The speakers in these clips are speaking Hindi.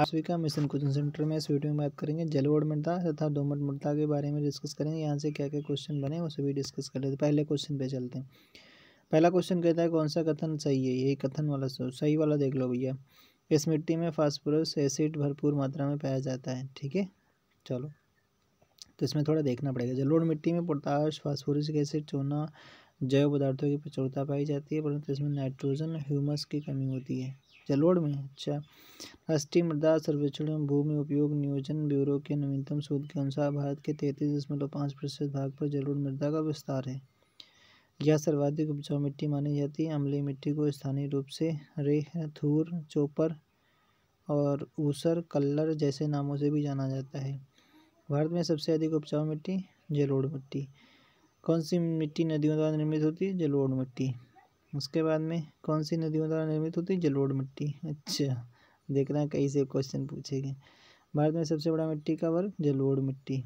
आश्विका मिशन क्वेश्चन सेंटर में इस वीडियो में बात करेंगे जलवोड़ मृदा तथा दोमट मृदा के बारे में डिस्कस करेंगे यहाँ से क्या क्या क्वेश्चन बने वो सभी डिस्कस कर लेते पहले क्वेश्चन पे चलते हैं पहला क्वेश्चन कहता है कौन सा कथन सही है यही कथन वाला सही वाला देख लो भैया इस मिट्टी में फास्फोरस एसिड भरपूर मात्रा में पाया जाता है ठीक है चलो तो इसमें थोड़ा देखना पड़ेगा जलोड़ मिट्टी में पोटाश फास्फोरस एसिड चूना जैव पदार्थों की प्रचुरता पाई जाती है परंतु इसमें नाइट्रोजन ह्यूमस की कमी होती है जलोढ़ में अच्छा राष्ट्रीय मृदा सर्वेक्षण एवं भूमि उपयोग नियोजन ब्यूरो के नवीनतम शोध के अनुसार भारत के तैंतीस दशमलव पाँच प्रतिशत भाग पर जलोढ़ मृदा का विस्तार है यह सर्वाधिक उपजाऊ मिट्टी मानी जाती है अम्लीय मिट्टी को स्थानीय रूप से रेह थूर चोपर और ऊसर कल्लर जैसे नामों से भी जाना जाता है भारत में सबसे अधिक उपजाऊ मिट्टी जलोढ़ मिट्टी कौन सी मिट्टी नदियों द्वारा निर्मित होती है जलोढ़ मिट्टी उसके बाद में कौन सी नदियों द्वारा निर्मित होती है जलोढ़ मिट्टी अच्छा देख रहे हैं कहीं से क्वेश्चन पूछेंगे भारत में सबसे बड़ा मिट्टी का वर्ग जलोढ़ मिट्टी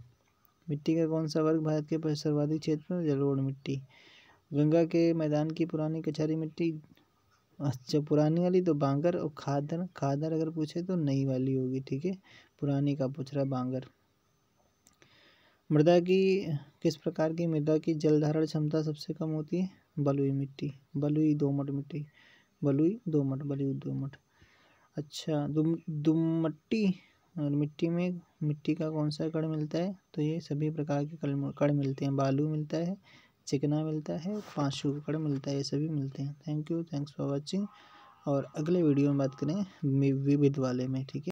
मिट्टी का कौन सा वर्ग भारत के सर्वाधिक क्षेत्र में जलोढ़ मिट्टी गंगा के मैदान की पुरानी कचहरी मिट्टी अच्छा पुरानी वाली तो बांगर और खादर खादर अगर पूछे तो नई वाली होगी ठीक है पुरानी का पूछ रहा है बांगर मृदा की किस प्रकार की मृदा की जलधारण क्षमता सबसे कम होती है बलुई मिट्टी बलुई दोमट मिट्टी बलुई दोमट बलुई दोमट अच्छा दुम दुमट्टी और मिट्टी में मिट्टी का कौन सा कण मिलता है तो ये सभी प्रकार के कण मिलते हैं बालू मिलता है चिकना मिलता है पाँचू कण मिलता है ये सभी मिलते हैं thank you thanks for watching और अगले वीडियो में बात करें विविध वाले में ठीक है